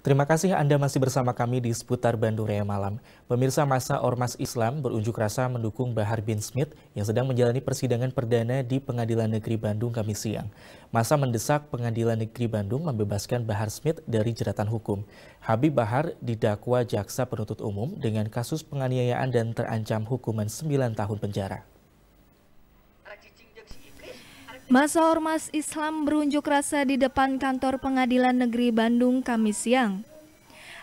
Terima kasih Anda masih bersama kami di seputar Bandung Raya Malam. Pemirsa masa Ormas Islam berunjuk rasa mendukung Bahar bin Smith yang sedang menjalani persidangan perdana di Pengadilan Negeri Bandung kami siang. Masa mendesak Pengadilan Negeri Bandung membebaskan Bahar Smith dari jeratan hukum. Habib Bahar didakwa jaksa penuntut umum dengan kasus penganiayaan dan terancam hukuman 9 tahun penjara. Masa Ormas Islam berunjuk rasa di depan kantor pengadilan negeri Bandung Kamis siang.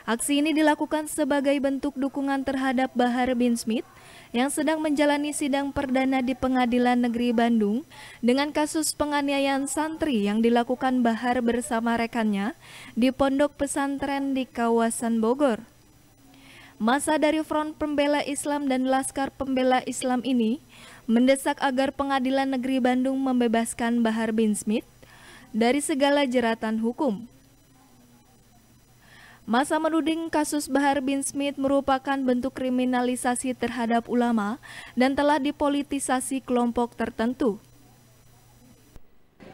Aksi ini dilakukan sebagai bentuk dukungan terhadap Bahar bin Smith yang sedang menjalani sidang perdana di pengadilan negeri Bandung dengan kasus penganiayaan santri yang dilakukan Bahar bersama rekannya di pondok pesantren di kawasan Bogor. Masa dari Front Pembela Islam dan Laskar Pembela Islam ini mendesak agar Pengadilan Negeri Bandung membebaskan Bahar bin Smith dari segala jeratan hukum. Masa menuding kasus Bahar bin Smith merupakan bentuk kriminalisasi terhadap ulama dan telah dipolitisasi kelompok tertentu.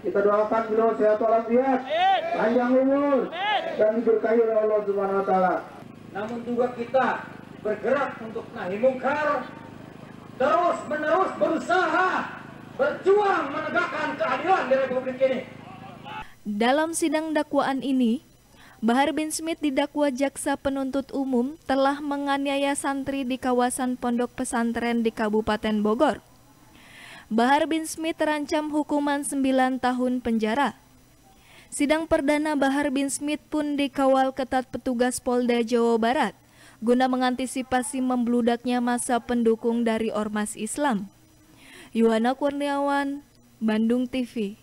Kita doakan beliau sehat walafiat, panjang umur, dan diberkahi oleh Allah Subhanahu wa taala namun juga kita bergerak untuk nahi mungkar, terus menerus berusaha berjuang menegakkan keadilan di Republik ini. Dalam sidang dakwaan ini, Bahar bin Smith didakwa jaksa penuntut umum telah menganiaya santri di kawasan pondok pesantren di Kabupaten Bogor. Bahar bin Smith terancam hukuman 9 tahun penjara. Sidang perdana Bahar bin Smith pun dikawal ketat petugas Polda Jawa Barat guna mengantisipasi membludaknya masa pendukung dari Ormas Islam. Yohana Kurniawan, Bandung TV